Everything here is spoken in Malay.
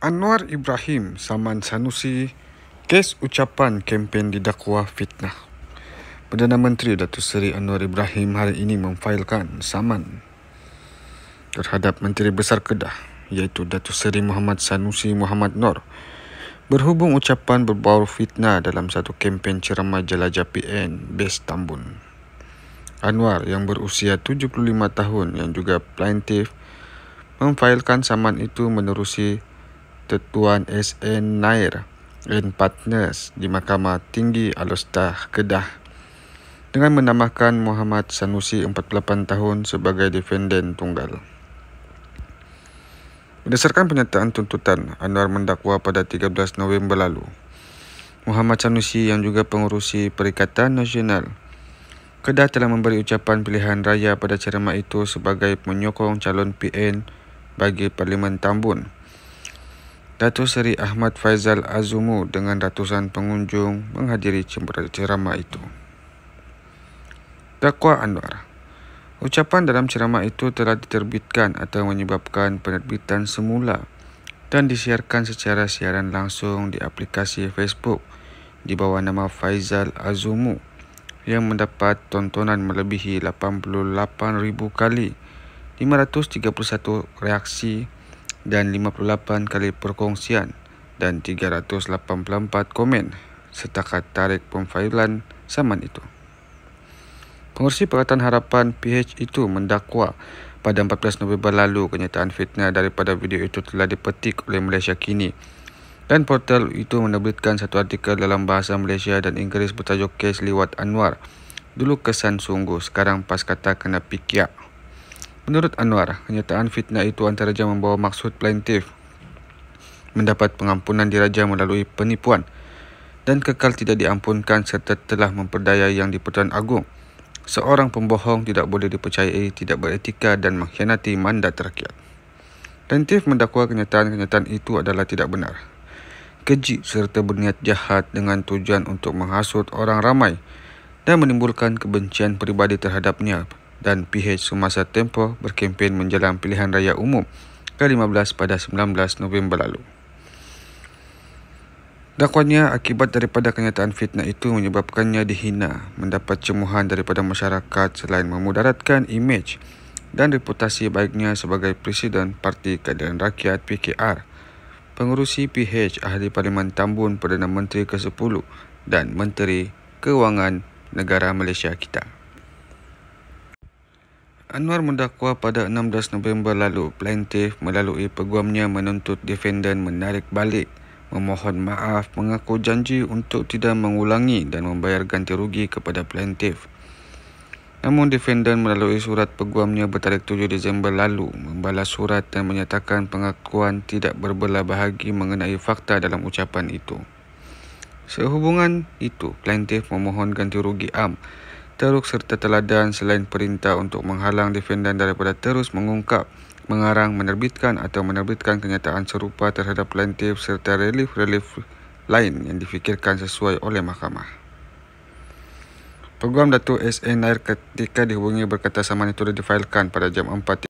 Anwar Ibrahim saman Sanusi kes ucapan kempen didakwa fitnah. Perdana Menteri Datuk Seri Anwar Ibrahim hari ini memfailkan saman terhadap Menteri Besar Kedah iaitu Datuk Seri Muhammad Sanusi Muhammad Nor berhubung ucapan berbau fitnah dalam satu kempen ceramah jelajah PN Bes Tambun. Anwar yang berusia 75 tahun yang juga plaintif memfailkan saman itu menerusi Tetuan SN Nair and Partners di Mahkamah Tinggi Alustah Kedah dengan menambahkan Muhammad Sanusi 48 tahun sebagai defenden tunggal. Berdasarkan penyataan tuntutan, Anwar mendakwa pada 13 November lalu, Muhammad Sanusi yang juga pengurusi Perikatan Nasional Kedah telah memberi ucapan pilihan raya pada ceramah itu sebagai menyokong calon PN bagi Parlimen Tambun Datuk Seri Ahmad Faizal Azumu dengan ratusan pengunjung menghadiri ceramah itu. Dakwa Anwar Ucapan dalam ceramah itu telah diterbitkan atau menyebabkan penerbitan semula dan disiarkan secara siaran langsung di aplikasi Facebook di bawah nama Faizal Azumu yang mendapat tontonan melebihi 88,000 kali, 531 reaksi dan 58 kali perkongsian dan 384 komen setakat tarik pemfailan saman itu. Pengurusi Pakatan Harapan PH itu mendakwa pada 14 November lalu kenyataan fitnah daripada video itu telah dipetik oleh Malaysia Kini dan portal itu menerbitkan satu artikel dalam bahasa Malaysia dan Inggeris bertajuk kes liwat Anwar. Dulu kesan sungguh, sekarang pas kata kena pikir. Menurut Anwar, kenyataan fitnah itu antara jam membawa maksud plaintif mendapat pengampunan diraja melalui penipuan dan kekal tidak diampunkan serta telah memperdaya yang dipertuan agung. Seorang pembohong tidak boleh dipercayai, tidak beretika dan mengkhianati mandat rakyat. Plaintif mendakwa kenyataan-kenyataan itu adalah tidak benar. Keji serta berniat jahat dengan tujuan untuk menghasut orang ramai dan menimbulkan kebencian peribadi terhadapnya dan PH semasa tempoh berkempen menjelang pilihan raya umum ke-15 pada 19 November lalu. Dakwanya akibat daripada kenyataan fitnah itu menyebabkannya dihina, mendapat cemuhan daripada masyarakat selain memudaratkan imej dan reputasi baiknya sebagai Presiden Parti Keadilan Rakyat PKR, Pengurusi PH Ahli Parlimen Tambun Perdana Menteri ke-10 dan Menteri Kewangan Negara Malaysia kita. Anwar mendakwa pada 16 November lalu plaintif melalui peguamnya menuntut defendan menarik balik memohon maaf mengaku janji untuk tidak mengulangi dan membayar ganti rugi kepada plaintif. Namun defendan melalui surat peguamnya bertarik 7 Disember lalu membalas surat dan menyatakan pengakuan tidak berbelah bahagi mengenai fakta dalam ucapan itu. Sehubungan itu, plaintif memohon ganti rugi am teruk serta teladan selain perintah untuk menghalang defendan daripada terus mengungkap, mengarang, menerbitkan atau menerbitkan kenyataan serupa terhadap plaintif serta relief-relief lain yang difikirkan sesuai oleh mahkamah. Peguam Dato' SN Nair ketika dihubungi berkata saman itu sudah difailkan pada jam 4.